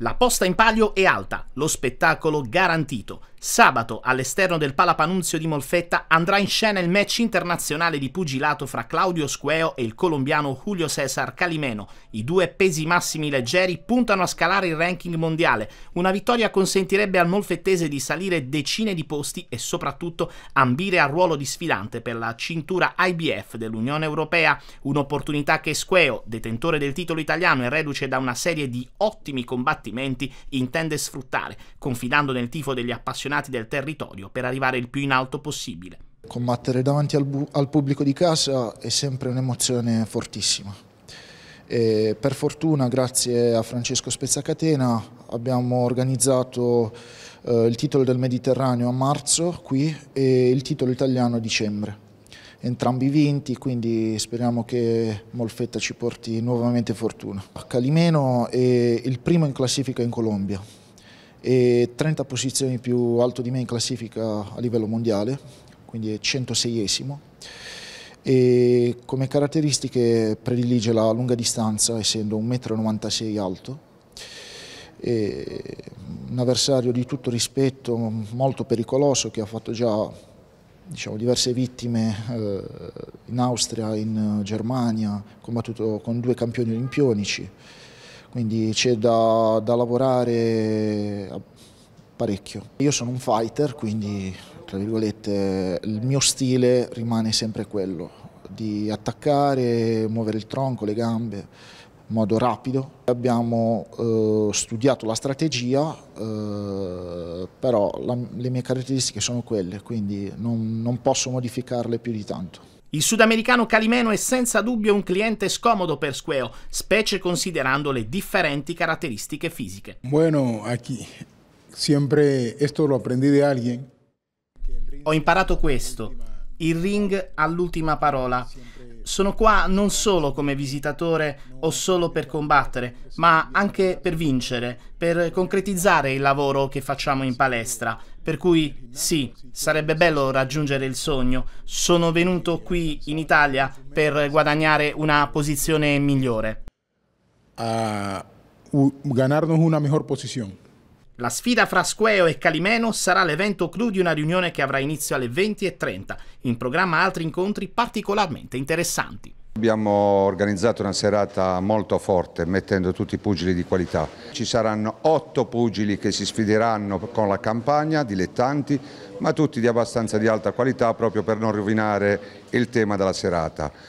La posta in palio è alta, lo spettacolo garantito. Sabato, all'esterno del Palapanunzio di Molfetta, andrà in scena il match internazionale di pugilato fra Claudio Squeo e il colombiano Julio César Calimeno. I due pesi massimi leggeri puntano a scalare il ranking mondiale. Una vittoria consentirebbe al molfettese di salire decine di posti e soprattutto ambire al ruolo di sfidante per la cintura IBF dell'Unione Europea. Un'opportunità che Squeo, detentore del titolo italiano e reduce da una serie di ottimi combattimenti, intende sfruttare, confidando nel tifo degli appassionati appassionati del territorio per arrivare il più in alto possibile. Combattere davanti al, al pubblico di casa è sempre un'emozione fortissima. E per fortuna, grazie a Francesco Spezzacatena, abbiamo organizzato eh, il titolo del Mediterraneo a marzo qui e il titolo italiano a dicembre entrambi vinti, quindi speriamo che Molfetta ci porti nuovamente fortuna. Calimeno è il primo in classifica in Colombia e 30 posizioni più alto di me in classifica a livello mondiale, quindi è 106esimo. E come caratteristiche predilige la lunga distanza, essendo 1,96 m alto, e un avversario di tutto rispetto, molto pericoloso, che ha fatto già diciamo, diverse vittime eh, in Austria, in Germania, combattuto con due campioni olimpionici quindi c'è da, da lavorare eh, parecchio. Io sono un fighter, quindi tra virgolette il mio stile rimane sempre quello di attaccare, muovere il tronco, le gambe in modo rapido. Abbiamo eh, studiato la strategia, eh, però la, le mie caratteristiche sono quelle, quindi non, non posso modificarle più di tanto. Il sudamericano Calimeno è senza dubbio un cliente scomodo per Squeo, specie considerando le differenti caratteristiche fisiche. Bueno, aquí siempre esto lo aprendí de alguien. Ho imparato questo. Il ring all'ultima parola. Sono qua non solo come visitatore o solo per combattere, ma anche per vincere, per concretizzare il lavoro che facciamo in palestra. Per cui sì, sarebbe bello raggiungere il sogno. Sono venuto qui in Italia per guadagnare una posizione migliore. Uh, ganarnos una mejor posizione. La sfida fra Squeo e Calimeno sarà l'evento clou di una riunione che avrà inizio alle 20.30. In programma altri incontri particolarmente interessanti. Abbiamo organizzato una serata molto forte mettendo tutti i pugili di qualità. Ci saranno otto pugili che si sfideranno con la campagna, dilettanti, ma tutti di abbastanza di alta qualità proprio per non rovinare il tema della serata.